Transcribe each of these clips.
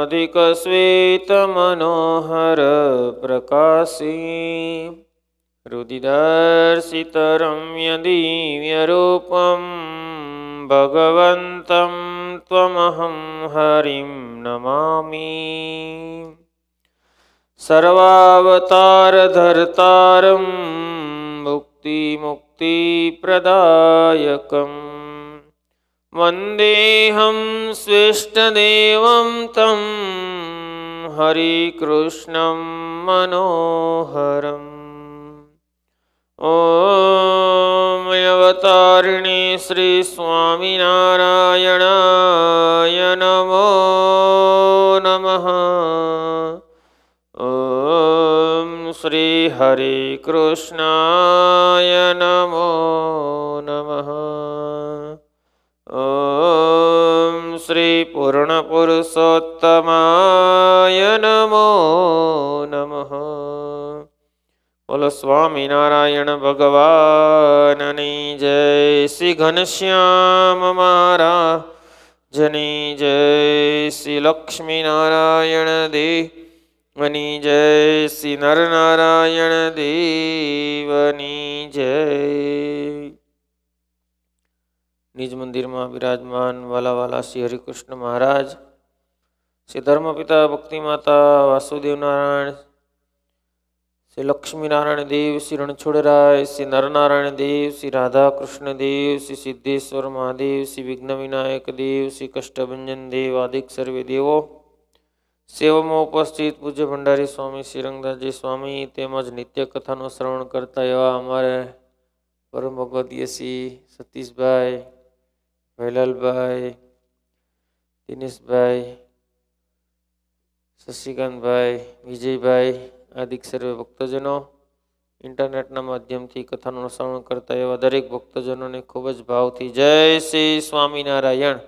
अधिकश्वेतमनोहर प्रकाशी हृदिदर्शितरम्यदिव्यरूपं भगवन्तं त्वमहं हरिं नमामि सर्वावतारधर्तारं मुक्तिमुक्तिप्रदायकम् વંદેહમ શ્રેષ્ઠદેવં તમ હરિકૃષ્ણ મનોહરમ ઓમ અવતારિણી શ્રી સ્વામિનારાયણાય નમો નમઃ ઓમ શ્રી હરિકૃષ્ણાય નમો નમઃ ઓમ શ્રી પૂર્ણ પુરુષોત્તમાય નમો નમઃ બોલો સ્વામિનારાયણ ભગવાનની જય શ્રી ઘનશ્યામ મારા જની જય શ્રી લક્ષ્મીનારાયણ દેહ મની જય શ્રી નરનારાયણ નિજ મંદિરમાં બિરાજમાન વાલાવાલા શ્રી હરિકૃષ્ણ મહારાજ શ્રી ધર્મપિતા ભક્તિ માતા વાસુદેવ નારાયણ શ્રી લક્ષ્મીનારાયણ દેવ શ્રી રણછોડરાય શ્રી નરનારાયણ દેવ શ્રી રાધા કૃષ્ણ દેવ શ્રી સિદ્ધેશ્વર મહાદેવ શ્રી વિઘ્ન વિનાયક દેવ શ્રી કષ્ટભંજન દેવ આદિક સર્વે દેવો સેવામાં ઉપસ્થિત પૂજ્ય ભંડારી સ્વામી શ્રીરંગદાસજી સ્વામી તેમજ નિત્ય કથાનું શ્રવણ કરતા એવા અમારે પરમ ભગવદીય શ્રી સતીશભાઈ ભૈલાલભાઈ દિનેશભાઈ શશિકાંતભાઈ વિજયભાઈ આદિક સર્વે ભક્તજનો ઇન્ટરનેટના માધ્યમથી કથાનું શ્રવણ કરતા એવા દરેક ભક્તજનોને ખૂબ જ ભાવથી જય શ્રી સ્વામિનારાયણ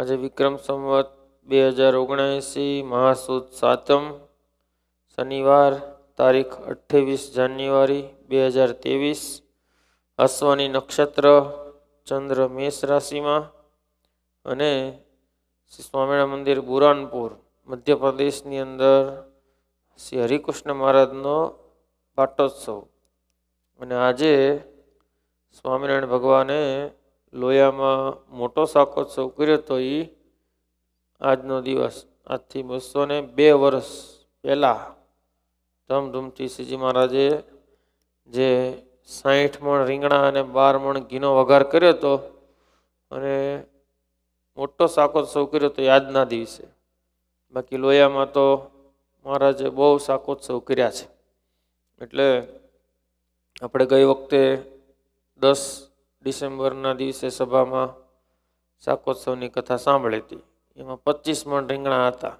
આજે વિક્રમ સંવત બે હજાર ઓગણએંસી મહાસુદ સાતમ શનિવાર તારીખ અઠ્ઠાવીસ જાન્યુઆરી બે હજાર ત્રેવીસ અશ્વની નક્ષત્ર ચંદ્ર મેષ રાશિમાં અને શ્રી સ્વામિનારાયણ મંદિર બુરાનપુર મધ્યપ્રદેશની અંદર શ્રી હરિકૃષ્ણ મહારાજનો પાટોત્સવ અને આજે સ્વામિનારાયણ ભગવાને લોયામાં મોટો શાકોત્સવ કર્યો તો એ આજનો દિવસ આજથી બસો ને બે વર્ષ પહેલાં ધમધૂમથી શ્રીજી મહારાજે જે સાહીઠ મણ રીંગણા અને બાર મણ ઘીનો વઘાર કર્યો હતો અને મોટો સાકો કર્યો હતો યાદના દિવસે બાકી લોયામાં તો મહારાજે બહુ શાકોત્સવ કર્યા છે એટલે આપણે ગઈ વખતે દસ ડિસેમ્બરના દિવસે સભામાં શાકોત્સવની કથા સાંભળી હતી એમાં પચીસ મણ રીંગણા હતા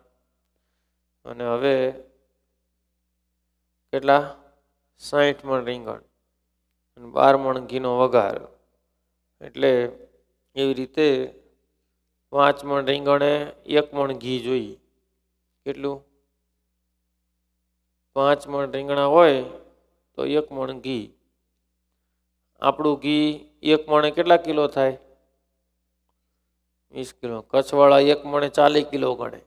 અને હવે કેટલા સાહીઠ મણ રીંગણ અને બાર મણ ઘીનો વઘાર એટલે એવી રીતે પાંચમણ રીંગણે એક મણ ઘી જોઈ કેટલું પાંચમણ રીંગણા હોય તો એક મણ ઘી આપણું ઘી એક મણે કેટલા કિલો થાય વીસ કિલો કચ્છવાળા એક મણે ચાલીસ કિલો ગણે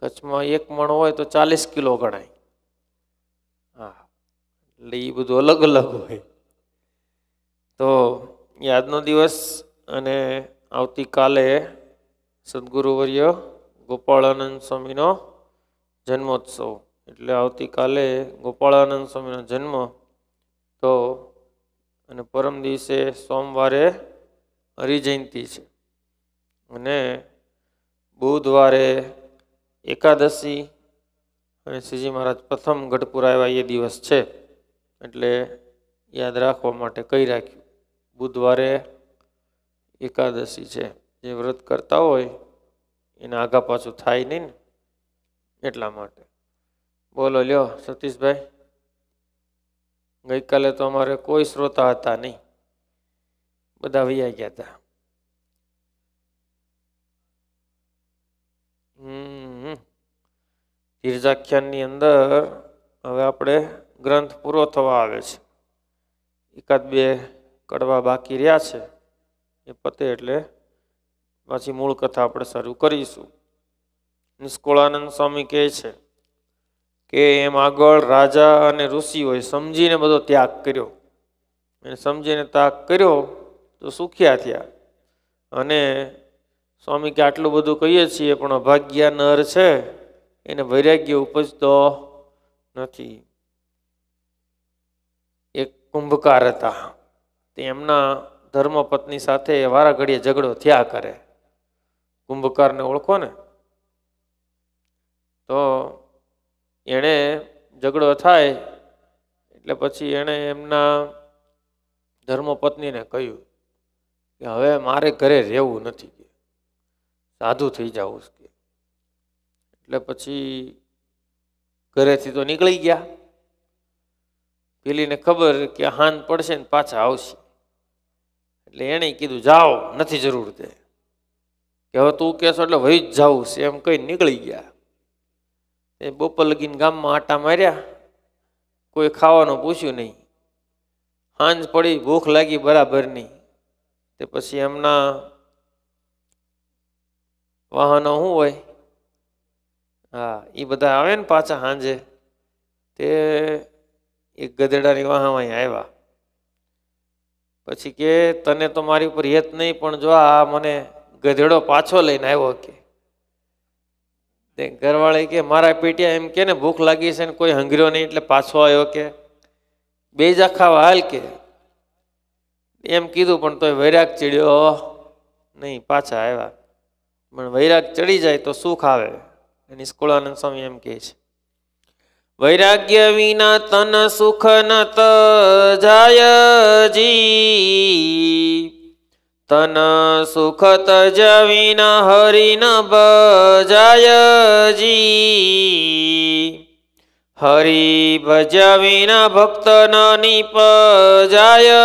કચ્છમાં એક મણ હોય તો ચાલીસ કિલો ગણાય એટલે એ બધું અલગ અલગ હોય તો યાદનો દિવસ અને આવતીકાલે સદગુરુવર્ય ગોપાળાનંદ સ્વામીનો જન્મોત્સવ એટલે આવતીકાલે ગોપાળાનંદ સ્વામીનો જન્મ તો અને પરમ દિવસે સોમવારે હરિજયંતિ છે અને બુધવારે એકાદશી અને શ્રીજી મહારાજ પ્રથમ ગઢપુરા આવ્યા એ દિવસ છે એટલે યાદ રાખવા માટે કહી રાખ્યું બુધવારે એકાદશી છે જે વ્રત કરતા હોય એને આગા પાછું થાય નહીં ને એટલા માટે બોલો લ્યો સતીશભાઈ ગઈકાલે તો અમારે કોઈ શ્રોતા હતા નહીં બધા વૈયા ગયા હતા હમ ધીરજાખ્યાનની અંદર હવે આપણે ગ્રંથ પૂરો થવા આવે છે એકાદ બે કડવા બાકી રહ્યા છે એ પતે એટલે પછી મૂળ કથા આપણે શરૂ કરીશું નિષ્કુળાનંદ સ્વામી કહે છે કે એમ આગળ રાજા અને ઋષિઓએ સમજીને બધો ત્યાગ કર્યો એને સમજીને ત્યાગ કર્યો તો સુખ્યા થયા અને સ્વામી કે આટલું બધું કહીએ છીએ પણ અભાગ્યા નર છે એને વૈરાગ્ય ઉપજતો નથી કુંભકાર હતા તે તેમના ધર્મપત્ની સાથે વારા ઘડીએ ઝઘડો થયા કરે કુંભકારને ઓળખો ને તો એણે ઝઘડો થાય એટલે પછી એણે એમના ધર્મપત્નીને કહ્યું કે હવે મારે ઘરે રહેવું નથી કે સાધુ થઈ જવું એટલે પછી ઘરેથી તો નીકળી ગયા પેલીને ખબર કે હાન પડશે ને પાછા આવશે એટલે એણે કીધું જાઓ નથી જરૂર તે કે હવે તું કહેશો એટલે વહી જ જવું છે એમ કઈ નીકળી ગયા એ બપોર લગીને ગામમાં આટા માર્યા કોઈ ખાવાનું પૂછ્યું નહીં હાંજ પડી ભૂખ લાગી બરાબરની તે પછી એમના વાહનો શું હોય હા એ બધા આવે ને પાછા હાંજે તે એ ગધેડાની વાહવાઈ આવ્યા પછી કે તને તો મારી ઉપર હેત નહીં પણ જો આ મને ગધેડો પાછો લઈને આવ્યો કે તે ઘરવાળી કે મારા પેટિયા એમ કે ને ભૂખ લાગી છે ને કોઈ હંગર્યો નહીં એટલે પાછો આવ્યો કે બે જાખા હાલ કે એમ કીધું પણ તોય વૈરાગ ચડ્યો નહીં પાછા આવ્યા પણ વૈરાગ ચડી જાય તો સુખ આવે સ્કૂળાનંદ સ્વામી એમ કહે છે વૈરાગ્ય વિના તન સુખ નત જાય જી તન સુખ તજ વિના હરિ ન બજાય જી હરિ ભજ વિના ભક્ત ન નિપજાય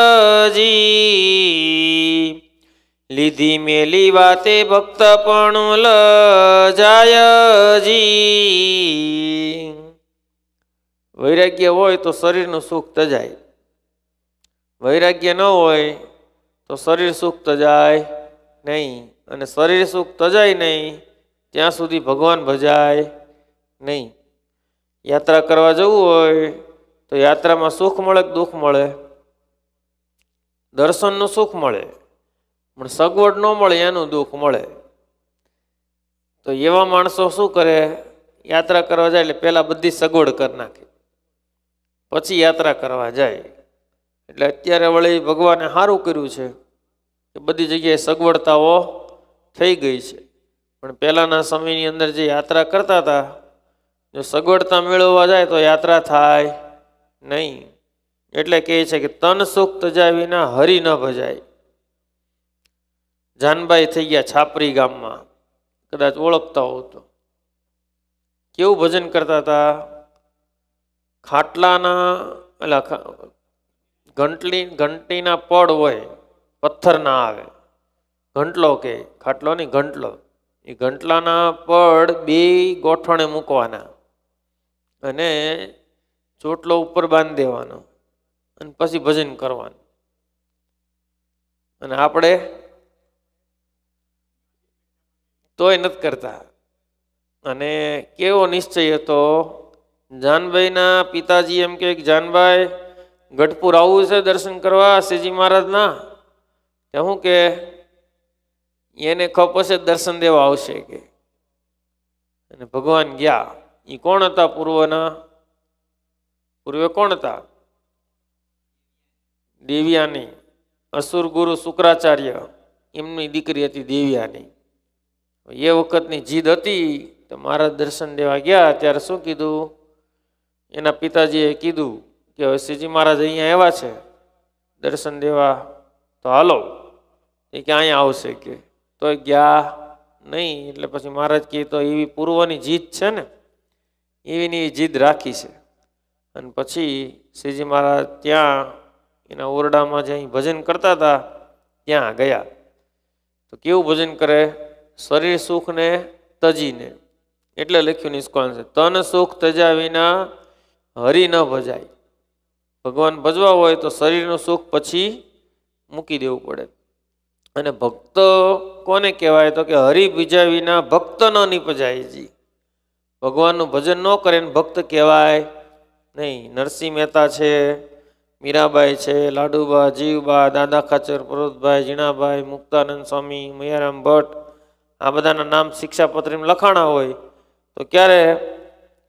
જી લીધી મેલી વાતે ભક્ત પણ લ જાય જી વૈરાગ્ય હોય તો શરીરનું સુખ તજાય વૈરાગ્ય ન હોય તો શરીર સુખ તજાય નહીં અને શરીર સુખ તજાય નહીં ત્યાં સુધી ભગવાન ભજાય નહીં યાત્રા કરવા જવું હોય તો યાત્રામાં સુખ મળે કે દુઃખ મળે દર્શનનું સુખ મળે પણ સગવડ ન મળે એનું દુઃખ મળે તો એવા માણસો શું કરે યાત્રા કરવા જાય એટલે પહેલાં બધી સગવડ કરી નાખે પછી યાત્રા કરવા જાય એટલે અત્યારે વળી ભગવાને સારું કર્યું છે કે બધી જગ્યાએ સગવડતાઓ થઈ ગઈ છે પણ પહેલાંના સમયની અંદર જે યાત્રા કરતા હતા જો સગવડતા મેળવવા જાય તો યાત્રા થાય નહીં એટલે કહે છે કે તન સુખ તજા વિના હરી ન ભજાય જાનબાઈ થઈ ગયા છાપરી ગામમાં કદાચ ઓળખતા હો તો કેવું ભજન કરતા હતા ખાટલાના એટલે ઘંટલી ઘંટીના પડ હોય પથ્થર ના આવે ઘંટલો કે ખાટલો નહીં ઘંટલો એ ઘંટલાના પડ બે ગોઠણે મૂકવાના અને ચોટલો ઉપર બાંધી દેવાનો અને પછી ભજન કરવાનું અને આપણે તોય નથી કરતા અને કેવો નિશ્ચય હતો જાનભાઈના પિતાજી એમ કે જાનભાઈ ગઢપુર આવું છે દર્શન કરવા શ્રીજી મહારાજના ત્યાં શું કે એને ખપ હશે દર્શન દેવા આવશે કે અને ભગવાન ગયા એ કોણ હતા પૂર્વના પૂર્વે કોણ હતા દેવ્યાની અસુર ગુરુ શુક્રાચાર્ય એમની દીકરી હતી દેવ્યાની એ વખતની જીદ હતી તો મહારાજ દર્શન દેવા ગયા ત્યારે શું કીધું એના પિતાજીએ કીધું કે હવે શ્રીજી મહારાજ અહીંયા એવા છે દર્શન દેવા તો હાલો એ કે અહીંયા આવશે કે તો ગયા નહીં એટલે પછી મહારાજ કહે તો એવી પૂર્વની જીત છે ને એવીની એવી જીદ રાખી છે અને પછી શ્રીજી મહારાજ ત્યાં એના ઓરડામાં જે અહીં ભજન કરતા હતા ત્યાં ગયા તો કેવું ભજન કરે શરીર સુખને તજીને એટલે લખ્યું નિષ્કોણ છે તન સુખ તજા વિના હરિ ન ભજાય ભગવાન ભજવા હોય તો શરીરનું સુખ પછી મૂકી દેવું પડે અને ભક્ત કોને કહેવાય તો કે હરિ બીજા વિના ભક્ત ન નિપજાયજી ભગવાનનું ભજન ન કરે ને ભક્ત કહેવાય નહીં નરસિંહ મહેતા છે મીરાબાઈ છે લાડુબા જીવબા દાદા ખાચર પરોતભાઈ ઝીણાભાઈ મુક્તાનંદ સ્વામી મૈયારામ ભટ્ટ આ બધાના નામ શિક્ષાપત્રીમાં લખાણા હોય તો ક્યારે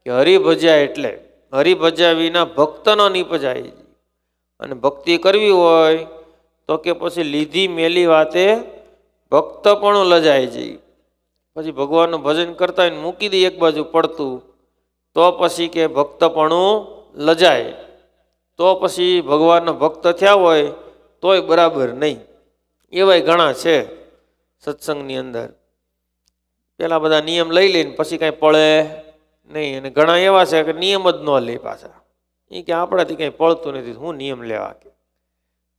કે હરિ હરિભજ્યા એટલે હરિભજ્યા વિના ભક્તનો નિપજાય અને ભક્તિ કરવી હોય તો કે પછી લીધી મેલી વાતે ભક્ત પણ લજાય જઈ પછી ભગવાનનું ભજન કરતા હોય મૂકી દે એક બાજુ પડતું તો પછી કે ભક્તપણું લજાય તો પછી ભગવાનનો ભક્ત થયા હોય તોય બરાબર નહીં એવાય ઘણા છે સત્સંગની અંદર પહેલાં બધા નિયમ લઈ લઈને પછી કાંઈ પડે નહીં અને ઘણા એવા છે કે નિયમ જ ન લે પાછા એ કે આપણાથી કંઈ પડતું નથી હું નિયમ લેવા કે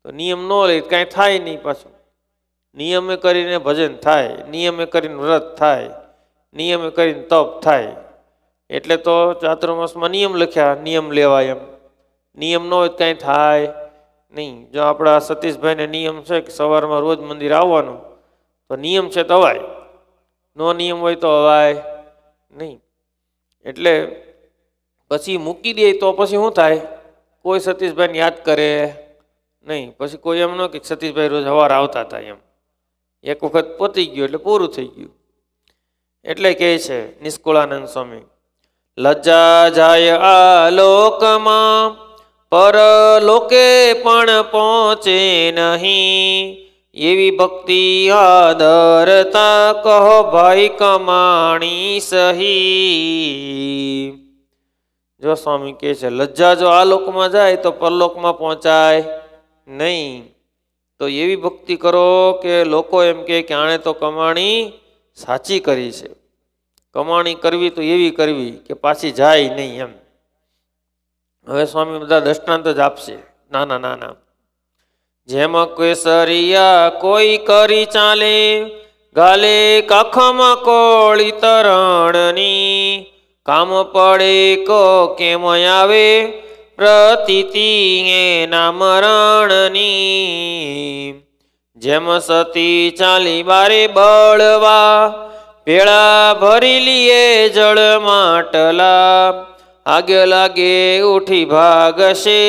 તો નિયમ ન લે કાંઈ થાય નહીં પાછું નિયમે કરીને ભજન થાય નિયમે કરીને વ્રત થાય નિયમે કરીને તપ થાય એટલે તો ચાતુર્માસમાં નિયમ લખ્યા નિયમ લેવાય એમ નિયમ ન હોય કાંઈ થાય નહીં જો આપણા સતીશભાઈને નિયમ છે કે સવારમાં રોજ મંદિર આવવાનું તો નિયમ છે તો અવાય નો નિયમ હોય તો અવાય નહીં એટલે પછી મૂકી દે તો પછી શું થાય કોઈ સતીશભાઈને યાદ કરે નહીં પછી કોઈ એમ ન કે સતીશભાઈ રોજ સવાર આવતા હતા એમ એક વખત પતી ગયું એટલે પૂરું થઈ ગયું એટલે કહે છે નિષ્કુળાનંદ સ્વામી લજ્જા જાય આ લોકમાં પરલોકે પણ પહોંચે નહીં એવી ભક્તિ આદરતા કહો ભાઈ કમાણી સહી જો સ્વામી કહે છે લજ્જા જો આ લોકમાં જાય તો પરલોકમાં પહોંચાય નહીં તો એવી ભક્તિ કરો કે લોકો એમ કે આણે તો કમાણી સાચી કરી છે કમાણી કરવી તો એવી કરવી કે પાછી જાય નહીં એમ હવે સ્વામી બધા દ્રષ્ટાંત જ આપશે નાના નાના જેમ કેસરિયા કોઈ કરી ચાલે ગાલે કખમ કોળી તરણની કામ પડે કો કેમ આવે પ્રતીતિ એના મરણની જેમ સતી ચાલી બારે બળવા પેળા ભરી લીએ જળ માટલા આગે લાગે ઉઠી ભાગશે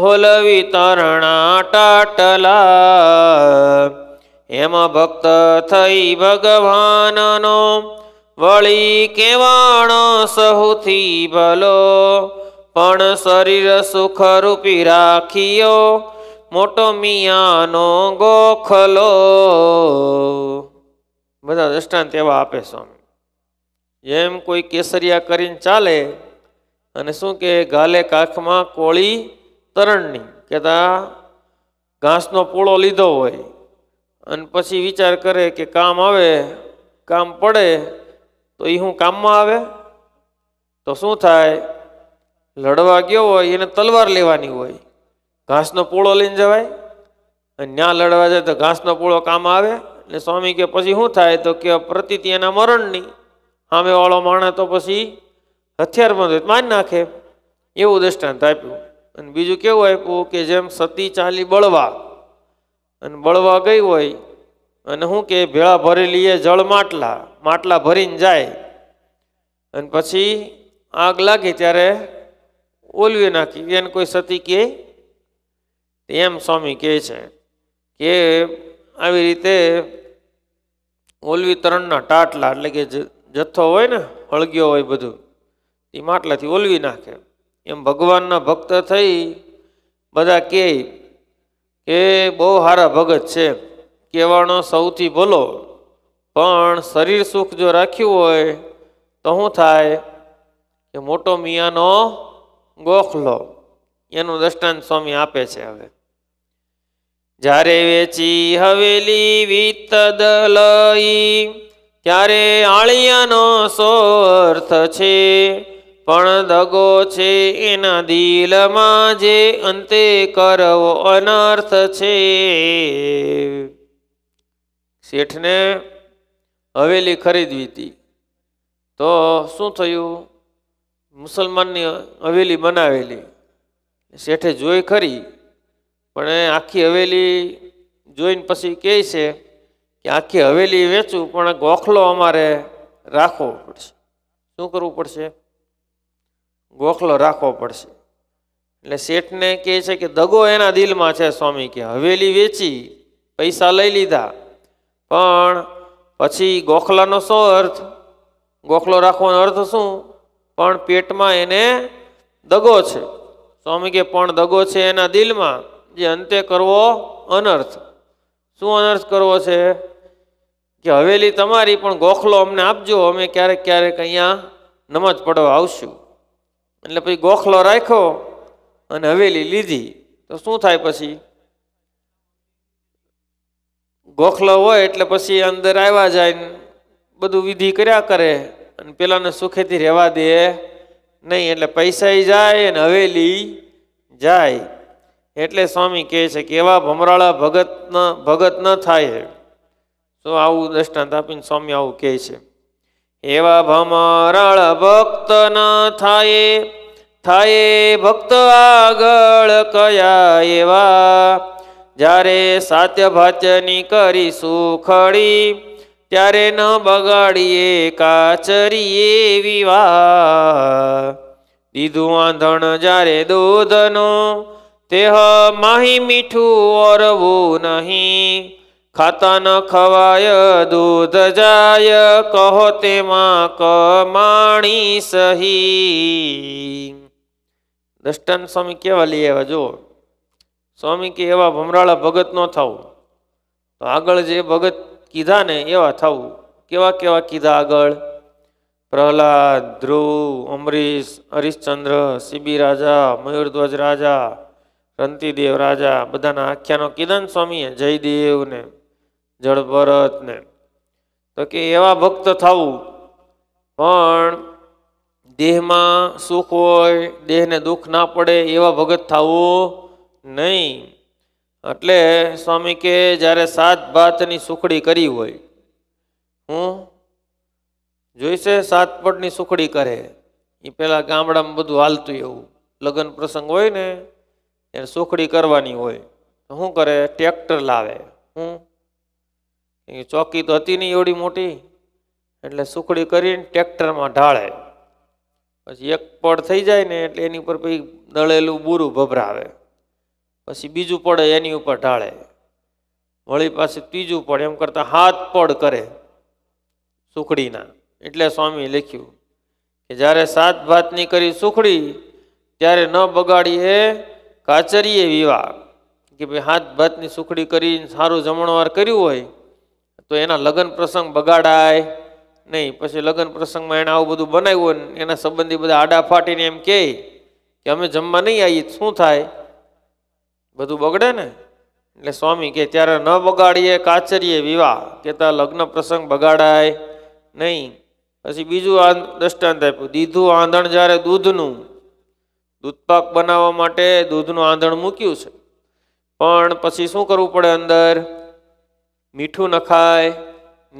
હોલવી તરણા ટાટલા એમ ભક્ત થઈ ભગવાનનો વળી કેવાણો સહુથી ભલો પણ શરીર સુખરૂપી રાખ્યો મોટો મિયાનો ગોખલો બધા દ્રષ્ટાંત એવા આપે સ્વામી જેમ કોઈ કેસરિયા કરીને ચાલે અને શું કે ગાલે કાખમાં કોળી તરણની કે તા ઘાસનો પૂળો લીધો હોય અને પછી વિચાર કરે કે કામ આવે કામ પડે તો એ હું કામમાં આવે તો શું થાય લડવા ગયો હોય એને તલવાર લેવાની હોય ઘાસનો પૂળો લઈને જવાય અને ન્યા લડવા જાય તો ઘાસનો પૂળો કામ આવે એટલે સ્વામી કે પછી શું થાય તો કે પ્રતિતિ એના મરણની સામેવાળો માણસ તો પછી હથિયારબંધ હોય માન નાખે એવું દ્રષ્ટાંત આપ્યું અને બીજું કેવું આપ્યું કે જેમ સતી ચાલી બળવા અને બળવા ગઈ હોય અને શું કે ભેળા ભરેલી એ જળ માટલા માટલા ભરીને જાય અને પછી આગ લાગી ત્યારે ઓલવી નાખી એને કોઈ સતી કે એમ સ્વામી કહે છે કે આવી રીતે ઓલવી તરણના ટાટલા એટલે કે જથ્થો હોય ને હળગ્યો હોય બધું એ માટલાથી ઓલવી નાખે એમ ભગવાનના ભક્ત થઈ બધા કહે કે બહુ સારા ભગત છે કહેવાનો સૌથી ભલો પણ શરીર સુખ જો રાખ્યું હોય તો શું થાય કે મોટો મિયાનો ગોખલો એનું દ્રષ્ટાંત સ્વામી આપે છે હવે જ્યારે વેચી હવેલી વિતદ ત્યારે આળિયાનો સો અર્થ છે પણ દગો છે એના દિલમાં જે અંતે કરવો અનર્થ છે શેઠને હવેલી ખરીદવી હતી તો શું થયું મુસલમાનની હવેલી બનાવેલી શેઠે જોઈ ખરી પણ એ આખી હવેલી જોઈને પછી કહે છે કે આખી હવેલી વેચું પણ ગોખલો અમારે રાખવો પડશે શું કરવું પડશે ગોખલો રાખવો પડશે એટલે શેઠને કહે છે કે દગો એના દિલમાં છે સ્વામી કે હવેલી વેચી પૈસા લઈ લીધા પણ પછી ગોખલાનો શું અર્થ ગોખલો રાખવાનો અર્થ શું પણ પેટમાં એને દગો છે સ્વામી કે પણ દગો છે એના દિલમાં જે અંતે કરવો અનર્થ શું અનર્થ કરવો છે કે હવેલી તમારી પણ ગોખલો અમને આપજો અમે ક્યારેક ક્યારેક અહીંયા નમાજ પડવા આવશું એટલે પછી ગોખલો રાખ્યો અને હવેલી લીધી તો શું થાય પછી ગોખલો હોય એટલે પછી અંદર આવ્યા જાય ને બધું વિધિ કર્યા કરે અને પેલાને સુખેથી રહેવા દે નહીં એટલે પૈસા જાય અને હવેલી જાય એટલે સ્વામી કહે છે કે એવા ભમરાળા ભગત ન ભગત ન થાય તો આવું દ્રષ્ટાંત આપીને સ્વામી આવું કહે છે એવા ભમરાળ ભક્ત ન થાય થાય ભક્ત આગળ કયા એવા જ્યારે સાત્ય ભાત્યની કરી સુખડી ત્યારે ન બગાડીએ કાચરીએ એવી વા દીધું આંધણ જ્યારે દૂધનો તેહ માહી મીઠું ઓરવું નહીં ખાતા ન ખવાય દૂધ જાય કહો તેમાં કમાણી સહી દષ્ટન સ્વામી કેવા લઈ આવ્યા જો સ્વામી કે એવા ભમરાળા ભગત ન થવું તો આગળ જે ભગત કીધા ને એવા થવું કેવા કેવા કીધા આગળ પ્રહલાદ ધ્રુવ અમરીશ હરિશ્ચંદ્ર સીબી રાજા મયુરધ્વજ રાજા રંતિદેવ રાજા બધાના આખ્યાનો કિદન સ્વામીએ જયદેવને જળ ભરતને તો કે એવા ભક્ત થવું પણ દેહમાં સુખ હોય દેહને દુઃખ ના પડે એવા ભગત થવું નહીં એટલે સ્વામી કે જ્યારે સાત ભાતની સુખડી કરી હોય હું જોઈશે સાત પટની સુખડી કરે એ પહેલાં ગામડામાં બધું હાલતું એવું લગ્ન પ્રસંગ હોય ને એને સુખડી કરવાની હોય તો શું કરે ટ્રેક્ટર લાવે હું ચોકી તો હતી નહીં એવડી મોટી એટલે સુખડી કરીને ટ્રેક્ટરમાં ઢાળે પછી એક પડ થઈ જાય ને એટલે એની ઉપર પછી દળેલું બુરું ભભરાવે પછી બીજું પડે એની ઉપર ઢાળે વળી પાસે ત્રીજું પડ એમ કરતાં હાથ પડ કરે સુખડીના એટલે સ્વામી લખ્યું કે જ્યારે સાત ભાતની કરી સુખડી ત્યારે ન બગાડીએ કાચરીએ વિવાહ કે ભાઈ હાથ ભાતની સુખડી કરીને સારું જમણવાર કર્યું હોય તો એના લગ્ન પ્રસંગ બગાડાય નહીં પછી લગ્ન પ્રસંગમાં એણે આવું બધું બનાવ્યું ને એના સંબંધી બધા આડા ફાટીને એમ કહે કે અમે જમવા નહીં આવીએ શું થાય બધું બગડે ને એટલે સ્વામી કે ત્યારે ન બગાડીએ કાચરીએ વિવાહ કહેતા લગ્ન પ્રસંગ બગાડાય નહીં પછી બીજું દ્રષ્ટાંત આપ્યું દીધું આંધણ જ્યારે દૂધનું દૂધપાક બનાવવા માટે દૂધનું આંધણ મૂક્યું છે પણ પછી શું કરવું પડે અંદર મીઠું નખાય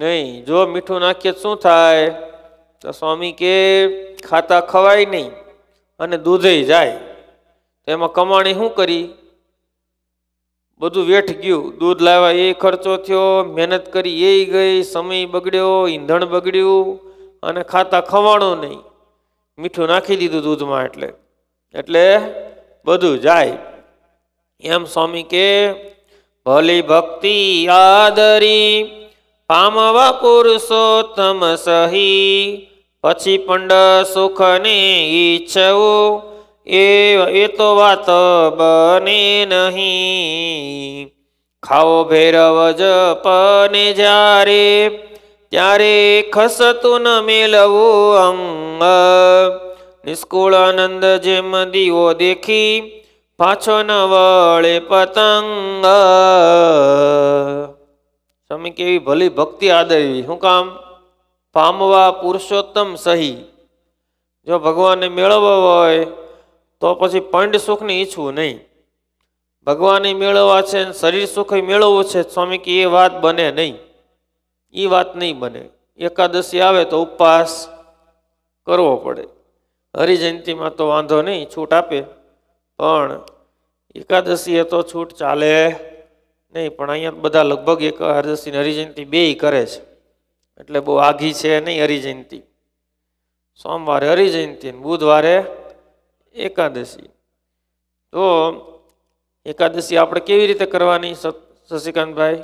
નહીં જો મીઠું નાખીએ શું થાય તો સ્વામી કે ખાતા ખવાય નહીં અને દૂધેય જાય તો એમાં કમાણી શું કરી બધું વેઠ ગયું દૂધ લાવવા એ ખર્ચો થયો મહેનત કરી એ ગઈ સમય બગડ્યો ઈંધણ બગડ્યું અને ખાતા ખવાણું નહીં મીઠું નાખી દીધું દૂધમાં એટલે એટલે બધું જાય એમ સ્વામી કે ભલી ભક્તિ આદરી પામવા પુરુષોત્તમ સહી પછી પંડ સુખને ઈચ્છવું એ એ તો વાત બને નહીં ખાઓ ભૈરવ જપને જ્યારે ત્યારે ખસતું ન મેલવું અંગ નિષ્કુળ આનંદ જેમ દીવો દેખી પાછો ન વળે પતંગ સ્વામી કેવી ભલી ભક્તિ આદરવી શું કામ પામવા પુરુષોત્તમ સહી જો ભગવાનને મેળવવો હોય તો પછી પંડ સુખને ઈચ્છવું નહીં ભગવાને મેળવવા છે શરીર સુખ મેળવવું છે સ્વામી કે એ વાત બને નહીં એ વાત નહીં બને એકાદશી આવે તો ઉપવાસ કરવો પડે હરિજયંતિમાં તો વાંધો નહીં છૂટ આપે પણ એકાદશીએ તો છૂટ ચાલે નહીં પણ અહીંયા બધા લગભગ એકાદશી ને હરિજયંતિ બેય કરે છે એટલે બહુ આઘી છે નહીં હરિજયંતિ સોમવારે હરિજયંતિ બુધવારે એકાદશી તો એકાદશી આપણે કેવી રીતે કરવાની શશિકાંતભાઈ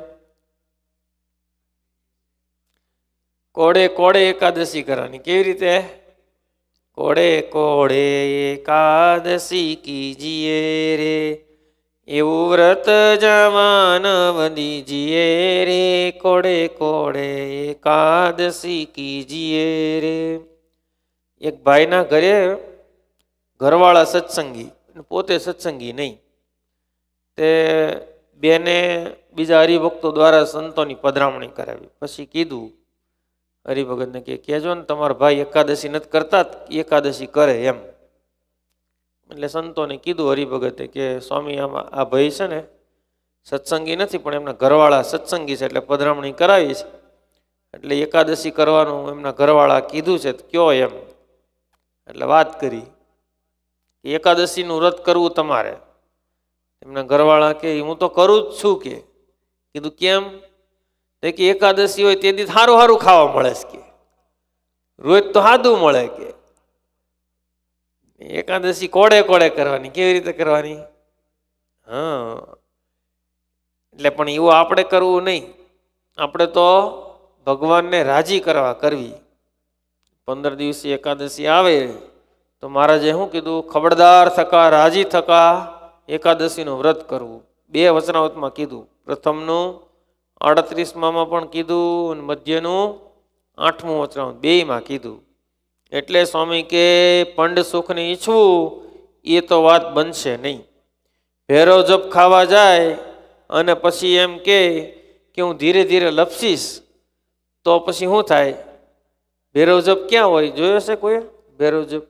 કોડે કોડે એકાદશી કરવાની કેવી રીતે કોડે કોડે એકાદશી કીજીએ રે એવું વ્રત જવાન દીજીએ રે કોડે કોડે એકાદશી કીજીએ રે એક ભાઈના ઘરે ઘરવાળા સત્સંગી પોતે સત્સંગી નહીં તે બેને બીજા હરિભક્તો દ્વારા સંતોની પધરામણી કરાવી પછી કીધું હરિભગતને કે કહેજો ને તમારા ભાઈ એકાદશી નથી કરતા એકાદશી કરે એમ એટલે સંતોને કીધું હરિભગતે કે સ્વામી આમાં આ ભાઈ છે ને સત્સંગી નથી પણ એમના ઘરવાળા સત્સંગી છે એટલે પધરામણી કરાવી છે એટલે એકાદશી કરવાનું એમના ઘરવાળા કીધું છે કયો એમ એટલે વાત કરી એકાદશીનું વ્રત કરવું તમારે એમના ઘરવાળા કે હું તો કરું જ છું કે કીધું કેમ તે કે એકાદશી હોય તે દી સારું સારું ખાવા મળે છે કે રોજ તો સાદું મળે કે એકાદશી કોડે કોડે કરવાની કેવી રીતે કરવાની હા એટલે પણ એવું આપણે કરવું નહીં આપણે તો ભગવાનને રાજી કરવા કરવી પંદર દિવસે એકાદશી આવે તો મહારાજે શું કીધું ખબરદાર થકા રાજી થકા એકાદશીનું વ્રત કરવું બે વચનાવતમાં કીધું પ્રથમનું અડત્રીસમાં પણ કીધું અને મધ્યનું આઠમું વચરાણ બેયમાં કીધું એટલે સ્વામી કે પંડ સુખને ઈચ્છવું એ તો વાત બનશે નહીં ભેરો જપ ખાવા જાય અને પછી એમ કે હું ધીરે ધીરે લપસીશ તો પછી શું થાય ભેરવ જપ ક્યાં હોય જોયો છે કોઈ ભેરવ જપ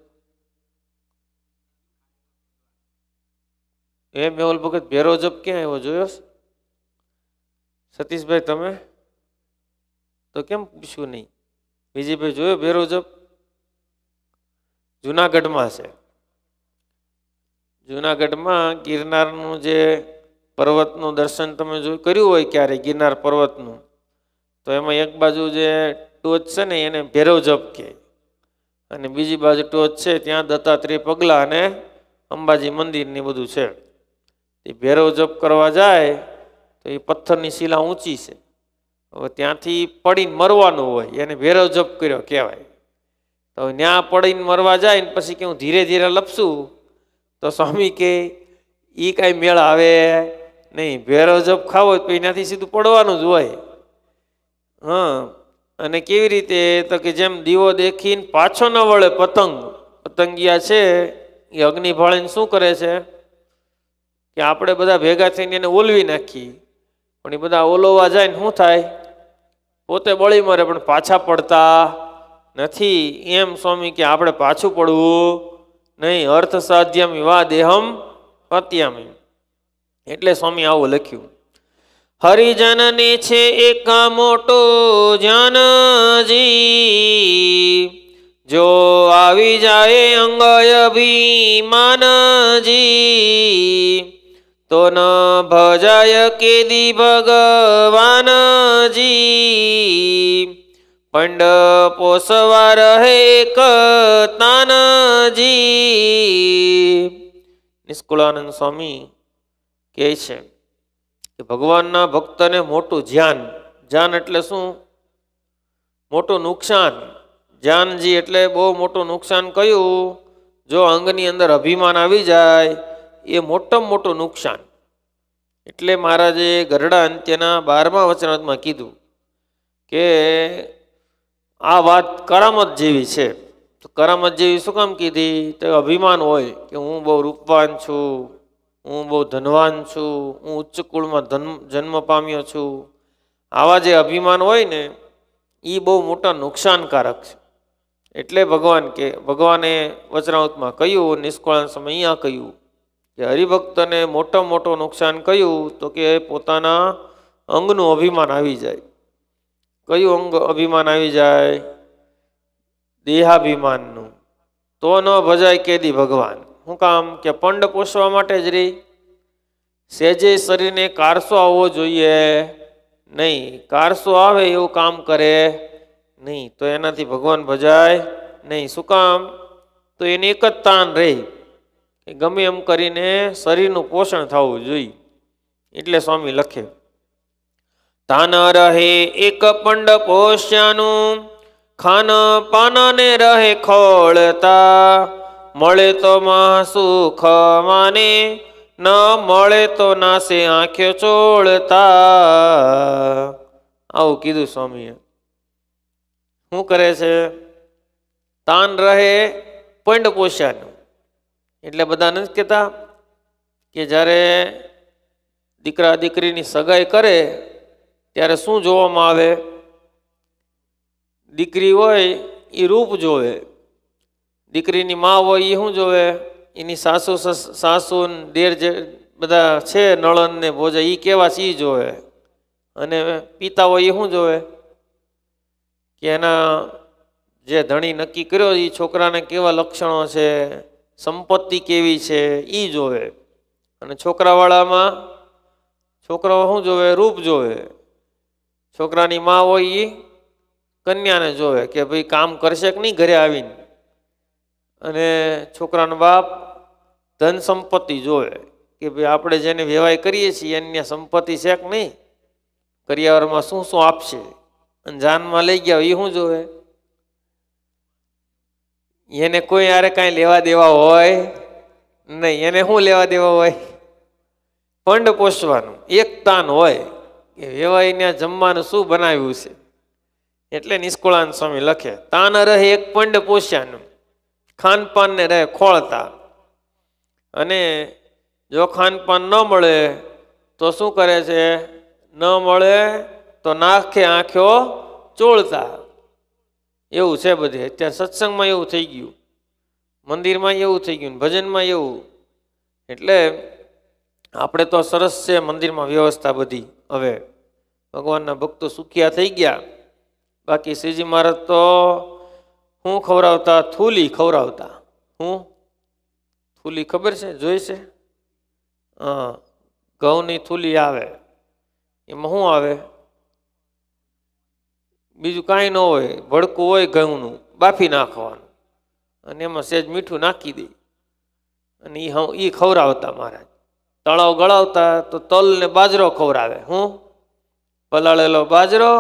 એ મેહુલ ભગત ભેરવ જપ ક્યાં એવો જોયો છે સતીશભાઈ તમે તો કેમ પૂછ્યું નહીં વિજયભાઈ જોયો ભેરો જુનાગઢમાં છે જુનાગઢમાં ગિરનારનું જે પર્વતનું દર્શન તમે જો કર્યું હોય ક્યારે ગિરનાર પર્વતનું તો એમાં એક બાજુ જે ટોચ છે ને એને ભેરવ જપ કહે અને બીજી બાજુ ટોચ છે ત્યાં દત્તાત્રેય પગલાં અને અંબાજી મંદિરની બધું છે એ ભેરવ જપ કરવા જાય તો એ પથ્થરની શિલા ઊંચી છે હવે ત્યાંથી પડીને મરવાનું હોય એને ભેરવ જપ કર્યો કહેવાય તો ત્યાં પડીને મરવા જાય ને પછી કે હું ધીરે ધીરે લપશું તો સ્વામી કે એ કાંઈ મેળ આવે નહીં ભેરવ જપ ખાવો તો એનાથી સીધું પડવાનું જ હોય હં અને કેવી રીતે તો કે જેમ દીવો દેખીને પાછો ન વળે પતંગ પતંગિયા છે એ અગ્નિ ભાળીને શું કરે છે કે આપણે બધા ભેગા થઈને એને ઓલવી નાખીએ પણ એ બધા ઓલોવા જાય ને શું થાય પોતે બળી મરે પણ પાછા પડતા નથી એમ સ્વામી કે આપણે પાછું પડવું નહીં અર્થ સાધ્યમી વા દેહમ પત્યામી એટલે સ્વામી આવું લખ્યું હરિજનને છે એક મોટો જનજી જો આવી જાય અંગય અભિમાનજી તો ન ભજાય કેદી ભગવાનજી પંડ પોસવા રહે કતાનજી નિષ્કુળાનંદ સ્વામી કહે છે કે ભગવાનના ભક્તને મોટું ધ્યાન ધ્યાન એટલે શું મોટું નુકસાન ધ્યાનજી એટલે બહુ મોટું નુકસાન કયું જો અંગની અંદર અભિમાન આવી જાય એ મોટામાં મોટું નુકસાન એટલે મહારાજે ગરડા અંત્યના બારમા વચનાત્માં કીધું કે આ વાત કરામત જેવી છે તો કરામત જેવી શું કામ કીધી તો અભિમાન હોય કે હું બહુ રૂપવાન છું હું બહુ ધનવાન છું હું ઉચ્ચ કુળમાં ધન જન્મ પામ્યો છું આવા જે અભિમાન હોય ને એ બહુ મોટા નુકસાનકારક છે એટલે ભગવાન કે ભગવાને વચરાઉતમાં કહ્યું નિષ્કળાંશમાં અહીંયા કહ્યું કે હરિભક્તને મોટામાં મોટું નુકસાન કયું તો કે પોતાના અંગનું અભિમાન આવી જાય કયું અંગ અભિમાન આવી જાય દેહાભિમાનનું તો ન ભજાય કેદી ભગવાન શું કામ કે પંડ પોષવા માટે જ રહી સેજે શરીરને કારસો આવવો જોઈએ નહીં કારસો આવે એવું કામ કરે નહીં તો એનાથી ભગવાન ભજાય નહીં શું કામ તો એની એક જ તાન રહી એ ગમે એમ કરીને શરીરનું પોષણ થવું જોઈએ એટલે સ્વામી લખે તાન રહે એક પંડ પોષ્યાનું ખાન પાનને રહે ખોળતા મળે તો મા સુખ માને ન મળે તો નાસે આંખ્યો ચોળતા આવું કીધું સ્વામીએ શું કરે છે તાન રહે પંડ પોષ્યાનું એટલે બધા નથી કહેતા કે જ્યારે દીકરા દીકરીની સગાઈ કરે ત્યારે શું જોવામાં આવે દીકરી હોય એ રૂપ જોવે દીકરીની મા હોય એ શું જોવે એની સાસુ સાસુ દેર જે બધા છે નળન ને ભોજા એ કેવા છે જોવે અને પિતા હોય એ શું જોવે કે એના જે ધણી નક્કી કર્યો એ છોકરાને કેવા લક્ષણો છે સંપત્તિ કેવી છે એ જોવે અને છોકરાવાળામાં છોકરાઓ શું જોવે રૂપ જોવે છોકરાની મા હોય એ કન્યાને જોવે કે ભાઈ કામ કરશે કે નહીં ઘરે આવીને અને છોકરાનો બાપ ધન સંપત્તિ જોવે કે ભાઈ આપણે જેને વ્યવહાર કરીએ છીએ એની સંપત્તિ છે કે નહીં કરિયાવરમાં શું શું આપશે અને જાનમાં લઈ ગયા એ શું જોવે એને કોઈ યારે કાંઈ લેવા દેવા હોય નહીં એને શું લેવા દેવા હોય ફંડ પોષવાનું એક તાન હોય કે વેવાઈને જમવાનું શું બનાવ્યું છે એટલે નિષ્કુળાન સ્વામી લખે તાન રહે એક પંડ પોષ્યાનું ખાનપાનને રહે ખોળતા અને જો ખાનપાન ન મળે તો શું કરે છે ન મળે તો નાખે આંખ્યો ચોળતા એવું છે બધે અત્યારે સત્સંગમાં એવું થઈ ગયું મંદિરમાં એવું થઈ ગયું ભજનમાં એવું એટલે આપણે તો સરસ છે મંદિરમાં વ્યવસ્થા બધી હવે ભગવાનના ભક્તો સુખિયા થઈ ગયા બાકી શ્રીજી મહારાજ તો હું ખવડાવતા થૂલી ખવડાવતા હું થૂલી ખબર છે જોઈ છે હા ઘઉંની થૂલી આવે એમાં શું આવે બીજું કાંઈ ન હોય ભડકું હોય ઘઉંનું બાફી નાખવાનું અને એમાં સહેજ મીઠું નાખી દે અને એ એ ખવરાવતા મહારાજ તળાવ ગળાવતા તો તલ ને બાજરો ખવરાવે હું પલાળેલો બાજરો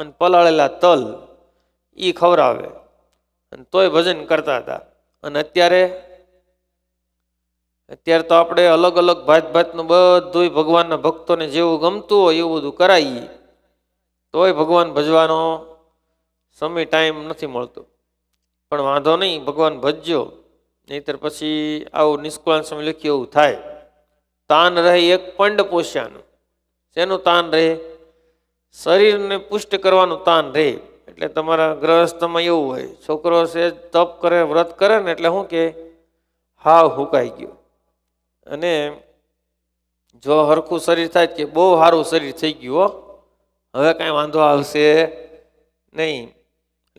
અને પલાળેલા તલ એ ખવરાવે અને તોય ભજન કરતા હતા અને અત્યારે અત્યારે તો આપણે અલગ અલગ ભાત ભાતનું બધું ભગવાનના ભક્તોને જેવું ગમતું હોય એવું બધું કરાવીએ તોય ભગવાન ભજવાનો સમય ટાઈમ નથી મળતો પણ વાંધો નહીં ભગવાન ભજજો નહીંતર પછી આવું નિષ્કુળાન સમય લખ્યું એવું થાય તાન રહે એક પંડ પોષ્યાનું શેનું તાન રહે શરીરને પુષ્ટ કરવાનું તાન રહે એટલે તમારા ગ્રહસ્થમાં એવું હોય છોકરો છે તપ કરે વ્રત કરે ને એટલે શું કે હાવ હુકાઈ ગયો અને જો હરખું શરીર થાય કે બહુ સારું શરીર થઈ ગયું હો હવે કાંઈ વાંધો આવશે નહીં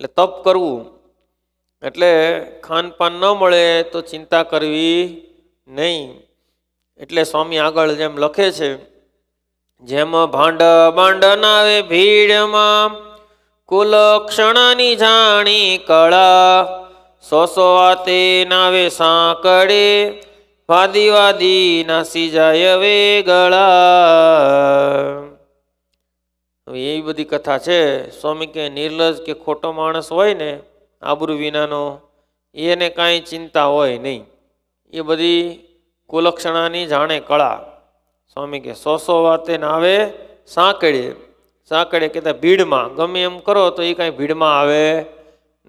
એટલે તપ કરવું એટલે ખાનપાન ન મળે તો ચિંતા કરવી નહીં એટલે સ્વામી આગળ જેમ લખે છે જેમ ભાંડ બાંડ નાવે ભીડમાં કુલ ક્ષણની જાણી કળા સો સો આતે નાવે સાંકળે વાદી વાદી નાસી જાય વે ગળા તો એવી બધી કથા છે સ્વામી કે નિર્લજ કે ખોટો માણસ હોય ને આબરૂ વિનાનો એને કાંઈ ચિંતા હોય નહીં એ બધી કુલક્ષણાની જાણે કળા સ્વામી કે સો સો વાતે આવે સાંકળે સાંકળે કહેતા ભીડમાં ગમે એમ કરો તો એ કાંઈ ભીડમાં આવે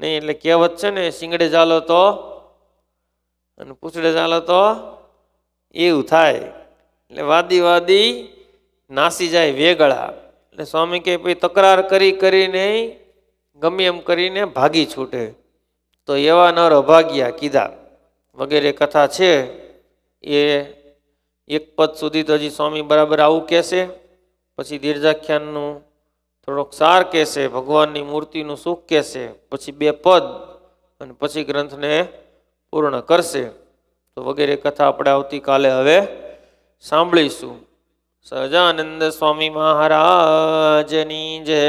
નહીં એટલે કહેવત છે ને શિંગડે ચાલો તો અને પૂછડે ચાલો તો એવું થાય એટલે વાદી વાદી નાસી જાય વેગળા એટલે સ્વામી કે ભાઈ તકરાર કરી કરીને ગમે એમ કરીને ભાગી છૂટે તો એવા નર અભાગ્યા કીધા વગેરે કથા છે એ એક પદ સુધી તો હજી સ્વામી બરાબર આવું કહેશે પછી દીર્ઘાખ્યાનનું થોડોક સાર કહેશે ભગવાનની મૂર્તિનું સુખ કહેશે પછી બે પદ અને પછી ગ્રંથને પૂર્ણ કરશે તો વગેરે કથા આપણે આવતીકાલે હવે સાંભળીશું સહજાનંદ સ્વામી મહારાજની જય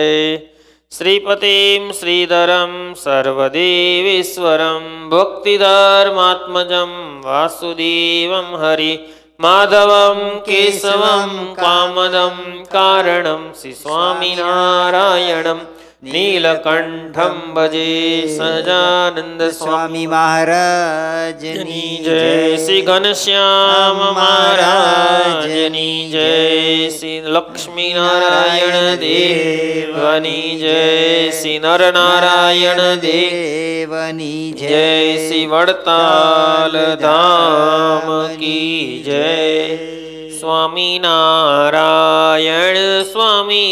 શ્રીપતિમ શ્રીધરમ સર્વદેવેશ્વરમ ભક્તિધર્માત્મજમ વાસુદેવમ હરિ માધવમ કેશવમ કામદમ કારણમ શ્રી સ્વામિનારાયણમ નીલકંઠમ ભજે સજાનંદ સ્વામી મહારાજની જય શ્રી ઘનશ્યામ મહારાજની જય શ્રી લક્ષ્મીનારાયણ દેવની જય શ્રી નરનારાયણ દેવની જય શ્રી વડતાલ ધામ કી જય સ્વામી નારાયણ સ્વામી